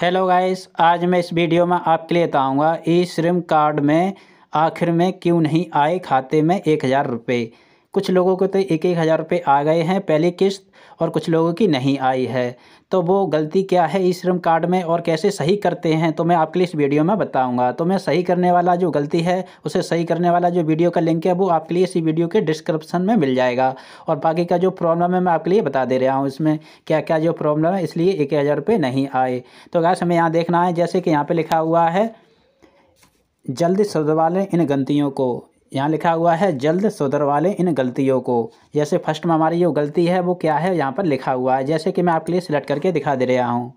hello guys आज मैं इस वीडियो में आपके लिए बताऊँगा ई श्रम कार्ड में आखिर में क्यों नहीं आए खाते में एक हज़ार रुपये कुछ लोगों को तो एक एक हज़ार रुपये आ गए हैं पहली किस्त और कुछ लोगों की नहीं आई है तो वो गलती क्या है ई श्रम कार्ड में और कैसे सही करते हैं तो मैं आपके लिए इस वीडियो में बताऊंगा तो मैं सही करने वाला जो गलती है उसे सही करने वाला जो वीडियो का लिंक है वो आपके लिए इसी वीडियो के डिस्क्रिप्शन में मिल जाएगा और बाकी का जो प्रॉब्लम है मैं आपके लिए बता दे रहा हूँ इसमें क्या क्या जो प्रॉब्लम है इसलिए एक हज़ार रुपये नहीं आए तो गैस हमें यहाँ देखना है जैसे कि यहाँ पर लिखा हुआ है जल्द सुधवा लें इन गलतियों को यहाँ लिखा हुआ है जल्द सुधरवा लें इन गलतियों को जैसे फर्स्ट में हमारी जो गलती है वो क्या है यहाँ पर लिखा हुआ है जैसे कि मैं आपके लिए सिलेक्ट करके दिखा दे रहा हूँ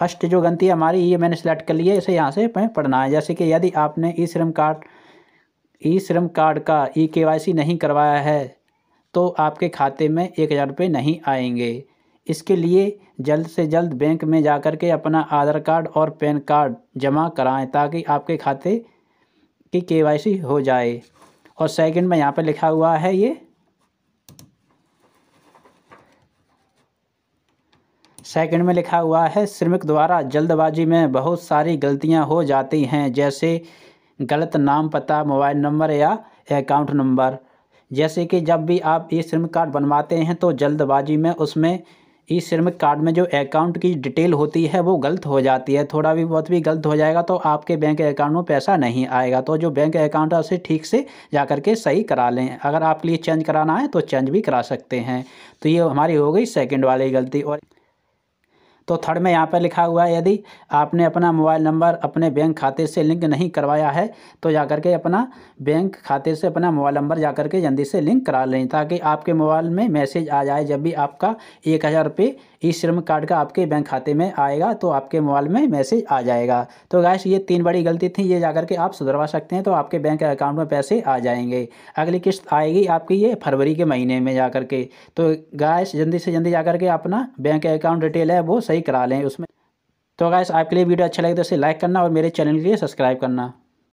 फर्स्ट जो गलती है हमारी ये मैंने सिलेक्ट कर ली है इसे यहाँ से पढ़ना है जैसे कि यदि आपने ई श्रम कार्ड ई श्रम कार्ड का ई के नहीं करवाया है तो आपके खाते में एक हज़ार रुपये नहीं आएंगे इसके लिए जल्द से जल्द बैंक में जा कर के अपना आधार कार्ड और पैन कार्ड जमा कराएँ ताकि आपके खाते कि के हो जाए और सेकंड में यहाँ पर लिखा हुआ है ये सेकंड में लिखा हुआ है श्रमिक द्वारा जल्दबाजी में बहुत सारी गलतियां हो जाती हैं जैसे गलत नाम पता मोबाइल नंबर या अकाउंट नंबर जैसे कि जब भी आप ये श्रमिक कार्ड बनवाते हैं तो जल्दबाजी में उसमें इस श्रमिक कार्ड में जो अकाउंट की डिटेल होती है वो गलत हो जाती है थोड़ा भी बहुत भी गलत हो जाएगा तो आपके बैंक अकाउंट में पैसा नहीं आएगा तो जो बैंक अकाउंट है उसे ठीक से जा करके सही करा लें अगर आपके लिए चेंज कराना है तो चेंज भी करा सकते हैं तो ये हमारी हो गई सेकेंड वाली गलती और तो थर्ड में यहाँ पर लिखा हुआ है यदि आपने अपना मोबाइल नंबर अपने बैंक खाते से लिंक नहीं करवाया है तो जा करके अपना बैंक खाते से अपना मोबाइल नंबर जा करके जल्दी से लिंक करा लें ताकि आपके मोबाइल में मैसेज आ जाए जब भी आपका एक हज़ार रुपये ई श्रम कार्ड का आपके बैंक खाते में आएगा तो आपके मोबाइल में मैसेज आ जाएगा तो गैस ये तीन बड़ी गलती थी ये जाकर के आप सुधरवा सकते हैं तो आपके बैंक अकाउंट में पैसे आ जाएंगे अगली किस्त आएगी आपकी ये फरवरी के महीने में जा के तो गैस जल्दी से जल्दी जा के अपना बैंक अकाउंट डिटेल है वो सही करा लें उसमें तो गैस आपके लिए वीडियो अच्छा लगे तो इसे लाइक करना और मेरे चैनल के लिए सब्सक्राइब करना